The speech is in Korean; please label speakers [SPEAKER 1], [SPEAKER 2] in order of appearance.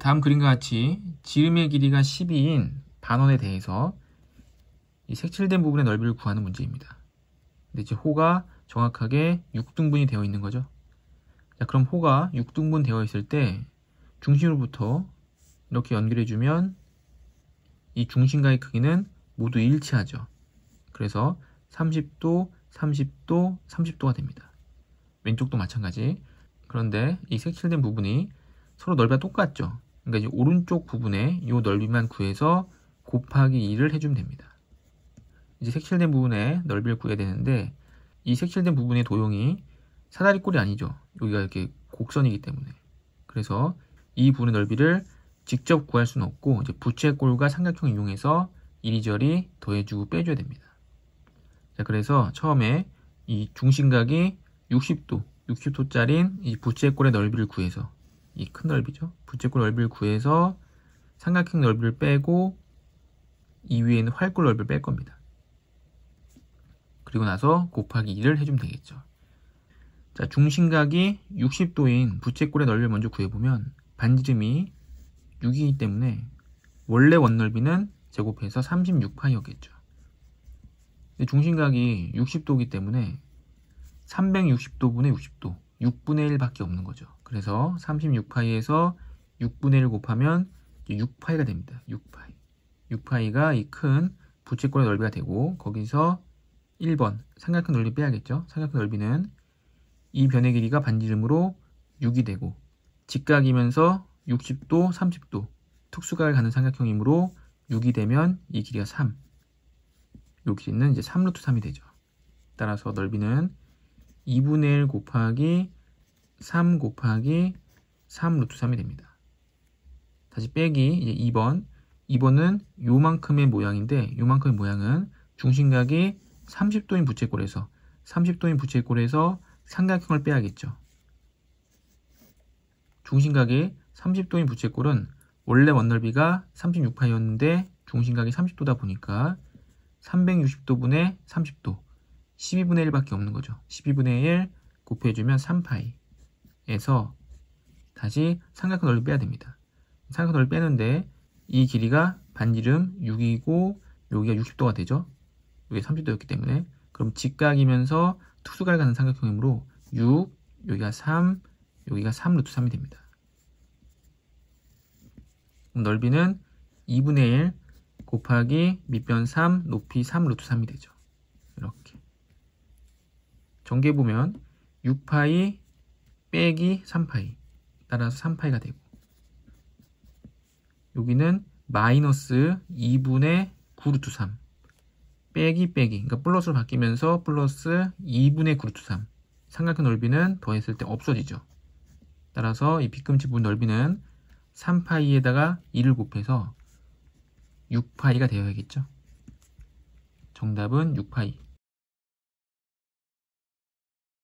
[SPEAKER 1] 다음 그림과 같이 지름의 길이가 12인 반원에 대해서 이 색칠된 부분의 넓이를 구하는 문제입니다. 근데 이제 호가 정확하게 6등분이 되어 있는 거죠. 자, 그럼 호가 6등분 되어 있을 때 중심으로부터 이렇게 연결해주면 이 중심과의 크기는 모두 일치하죠. 그래서 30도, 30도, 30도가 됩니다. 왼쪽도 마찬가지. 그런데 이 색칠된 부분이 서로 넓이가 똑같죠. 그러니까 이제 오른쪽 부분에 이 넓이만 구해서 곱하기 2를 해주면 됩니다. 이제 색칠된 부분에 넓이를 구해야 되는데 이 색칠된 부분의 도형이 사다리꼴이 아니죠. 여기가 이렇게 곡선이기 때문에. 그래서 이 부분의 넓이를 직접 구할 수는 없고 이제 부채 꼴과 삼각형 을 이용해서 이리저리 더해주고 빼줘야 됩니다. 자, 그래서 처음에 이 중심각이 60도, 60도짜린 이 부채꼴의 넓이를 구해서 이큰 넓이죠. 부채꼴 넓이를 구해서 삼각형 넓이를 빼고 이 위에 있는 활꼴 넓이를 뺄 겁니다. 그리고 나서 곱하기 2를 해주면 되겠죠. 자, 중심각이 60도인 부채꼴의 넓이를 먼저 구해보면 반지름이 6이기 때문에 원래 원넓이는 제곱해서 36파이였겠죠. 중심각이 60도이기 때문에 360도분의 60도 6분의 1밖에 없는 거죠. 그래서 36파이에서 6분의 1 곱하면 6파이가 됩니다. 6파이. 6파이가 이 큰 부채꼴의 넓이가 되고 거기서 1번 삼각형 넓이 빼야겠죠. 삼각형 넓이는 이 변의 길이가 반지름으로 6이 되고 직각이면서 60도, 30도 특수각을 가는 삼각형이므로 6이 되면 이 길이가 3. 요 길이는 이제 3루트 3이 되죠. 따라서 넓이는 2분의 1 곱하기 3 곱하기 3 루트 3이 됩니다. 다시 빼기 이제 2번 2번은 요만큼의 모양인데 요만큼의 모양은 중심각이 30도인 부채꼴에서 30도인 부채꼴에서 삼각형을 빼야겠죠. 중심각이 30도인 부채꼴은 원래 원넓이가 36파였는데 중심각이 30도다 보니까 360도분의 30도 12분의 1밖에 없는 거죠. 12분의 1 곱해주면 3파이 에서 다시 삼각형 넓이 빼야 됩니다. 삼각형 넓이 빼는데 이 길이가 반지름 6이고 여기가 60도가 되죠. 여기 30도였기 때문에 그럼 직각이면서 특수각을 가는 삼각형이므로 6, 여기가 3, 여기가 3 루트 3이 됩니다. 넓이는 2분의 1 곱하기 밑변 3, 높이 3 루트 3이 되죠. 이렇게. 전개 보면 6파이 빼기 3파이 따라서 3파이가 되고 여기는 마이너스 2분의 9루트 3 빼기 빼기 그러니까 플러스로 바뀌면서 플러스 2분의 9루트 3 삼각형 넓이는 더했을 때 없어지죠 따라서 이빗금치 부분 넓이는 3파이에다가 2를 곱해서 6파이가 되어야겠죠 정답은 6파이